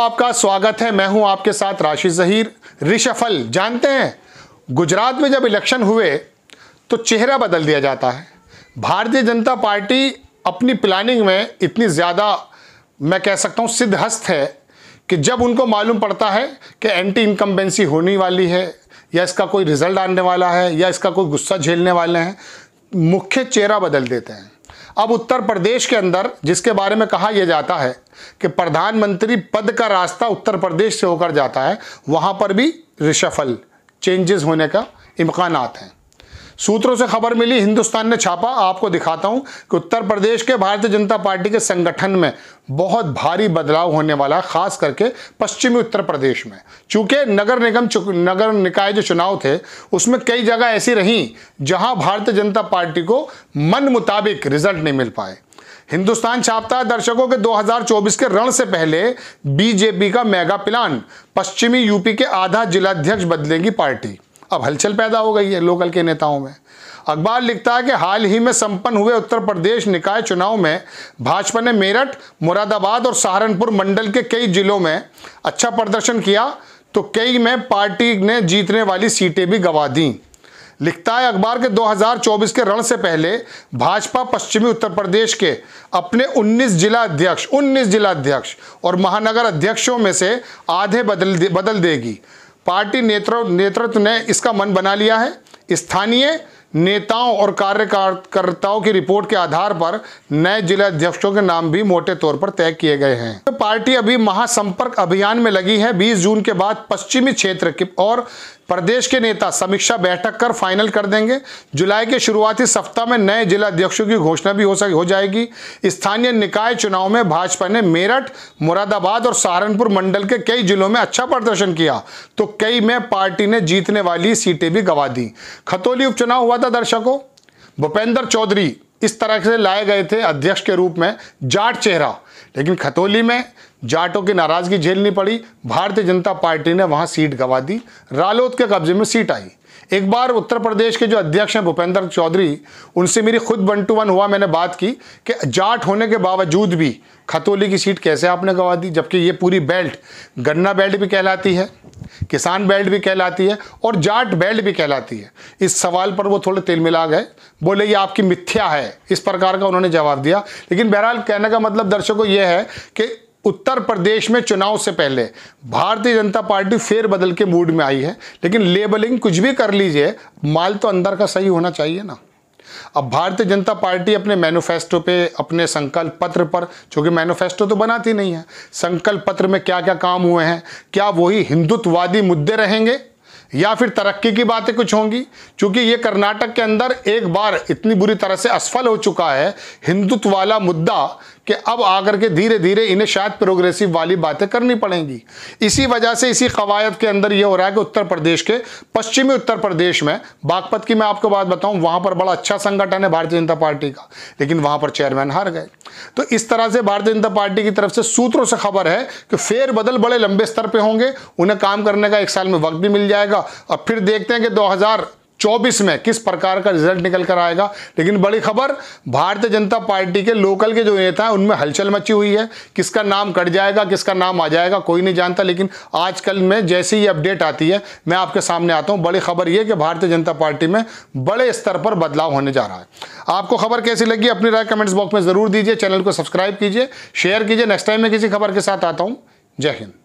आपका स्वागत है मैं हूं आपके साथ राशि जहीर रिशफल जानते हैं गुजरात में जब इलेक्शन हुए तो चेहरा बदल दिया जाता है भारतीय जनता पार्टी अपनी प्लानिंग में इतनी ज़्यादा मैं कह सकता हूं सिद्धहस्त है कि जब उनको मालूम पड़ता है कि एंटी इनकम्बेंसी होने वाली है या इसका कोई रिजल्ट आने वाला है या इसका कोई गुस्सा झेलने वाले हैं मुख्य चेहरा बदल देते हैं अब उत्तर प्रदेश के अंदर जिसके बारे में कहा यह जाता है कि प्रधानमंत्री पद का रास्ता उत्तर प्रदेश से होकर जाता है वहाँ पर भी रिशफल चेंजेस होने का इम्कान हैं सूत्रों से खबर मिली हिंदुस्तान ने छापा आपको दिखाता हूं कि उत्तर प्रदेश के भारतीय जनता पार्टी के संगठन में बहुत भारी बदलाव होने वाला है खास करके पश्चिमी उत्तर प्रदेश में चूंकि नगर निगम नगर निकाय जो चुनाव थे उसमें कई जगह ऐसी रही जहां भारतीय जनता पार्टी को मन मुताबिक रिजल्ट नहीं मिल पाए हिंदुस्तान छापता है दर्शकों के 2024 के रण से पहले बीजेपी का मेगा प्लान पश्चिमी यूपी के आधा जिलाध्यक्ष बदलेगी पार्टी अब हलचल पैदा हो गई है लोकल के नेताओं में अखबार लिखता है कि हाल ही में संपन्न हुए उत्तर प्रदेश निकाय चुनाव में भाजपा ने मेरठ मुरादाबाद और सहारनपुर मंडल के कई जिलों में अच्छा प्रदर्शन किया तो कई में पार्टी ने जीतने वाली सीटें भी गंवा दी लिखता है अखबार के 2024 के रण से पहले भाजपा पश्चिमी उत्तर प्रदेश के अपने 19 जिला अध्यक्ष 19 जिला अध्यक्ष और महानगर अध्यक्षों में से आधे बदल दे, बदल देगी पार्टी नेतृत्व नेतृत्व ने इसका मन बना लिया है स्थानीय नेताओं और कार्यकर्ताओं की रिपोर्ट के आधार पर नए जिला अध्यक्षों के नाम भी मोटे तौर पर तय किए गए हैं तो पार्टी अभी महासंपर्क अभियान में लगी है 20 जून के बाद पश्चिमी क्षेत्र और प्रदेश के नेता समीक्षा बैठक कर फाइनल कर देंगे जुलाई के शुरुआती सप्ताह में नए जिला अध्यक्षों की घोषणा भी हो सक हो जाएगी स्थानीय निकाय चुनाव में भाजपा ने मेरठ मुरादाबाद और सहारनपुर मंडल के कई जिलों में अच्छा प्रदर्शन किया तो कई में पार्टी ने जीतने वाली सीटें भी गंवा दी खतौली उपचुनाव हुआ था दर्शकों भूपेंद्र चौधरी इस तरह से लाए गए थे अध्यक्ष के रूप में जाट चेहरा लेकिन खतौली में जाटों की नाराज़गी झेलनी पड़ी भारतीय जनता पार्टी ने वहाँ सीट गंवा दी रालोद के कब्जे में सीट आई एक बार उत्तर प्रदेश के जो अध्यक्ष हैं भूपेंद्र चौधरी उनसे मेरी खुद वन टू वन हुआ मैंने बात की कि जाट होने के बावजूद भी खतौली की सीट कैसे आपने गवा दी जबकि ये पूरी बेल्ट गन्ना बेल्ट भी कहलाती है किसान बेल्ट भी कहलाती है और जाट बेल्ट भी कहलाती है इस सवाल पर वो थोड़े तेल मिला गए बोले ये आपकी मिथ्या है इस प्रकार का उन्होंने जवाब दिया लेकिन बहरहाल कहने का मतलब दर्शकों ये है कि उत्तर प्रदेश में चुनाव से पहले भारतीय जनता पार्टी फेर बदल के मूड में आई है लेकिन लेबलिंग कुछ भी कर लीजिए माल तो अंदर का सही होना चाहिए ना अब भारतीय जनता पार्टी अपने मैनिफेस्टो पे अपने संकल्प पत्र पर चूंकि मैनिफेस्टो तो बनाती नहीं है संकल्प पत्र में क्या क्या काम हुए हैं क्या वही हिंदुत्ववादी मुद्दे रहेंगे या फिर तरक्की की बातें कुछ होंगी क्योंकि ये कर्नाटक के अंदर एक बार इतनी बुरी तरह से असफल हो चुका है हिंदुत्व वाला मुद्दा कि अब आकर के धीरे धीरे इन्हें शायद प्रोग्रेसिव वाली बातें करनी पड़ेंगी इसी वजह से इसी कवायद के अंदर यह हो रहा है कि उत्तर प्रदेश के पश्चिमी उत्तर प्रदेश में बागपत की मैं आपको बात बताऊं वहां पर बड़ा अच्छा संगठन है भारतीय जनता पार्टी का लेकिन वहां पर चेयरमैन हार गए तो इस तरह से भारतीय जनता पार्टी की तरफ से सूत्रों से खबर है कि फेरबदल बड़े लंबे स्तर पर होंगे उन्हें काम करने का एक साल में वक्त भी मिल जाएगा जाएगा और फिर देखते हैं कि 2024 में किस प्रकार का रिजल्ट निकल कर आएगा लेकिन बड़ी खबर भारतीय जनता पार्टी के लोकल के जो नेता हैं उनमें हलचल मची हुई है किसका नाम कट जाएगा किसका नाम आ जाएगा कोई नहीं जानता लेकिन आजकल में जैसी ही अपडेट आती है मैं आपके सामने आता हूँ बड़ी खबर ये कि भारतीय जनता पार्टी में बड़े स्तर पर बदलाव होने जा रहा है आपको खबर कैसी लगी अपनी राय कमेंट्स बॉक्स में ज़रूर दीजिए चैनल को सब्सक्राइब कीजिए शेयर कीजिए नेक्स्ट टाइम मैं किसी खबर के साथ आता हूँ जय हिंद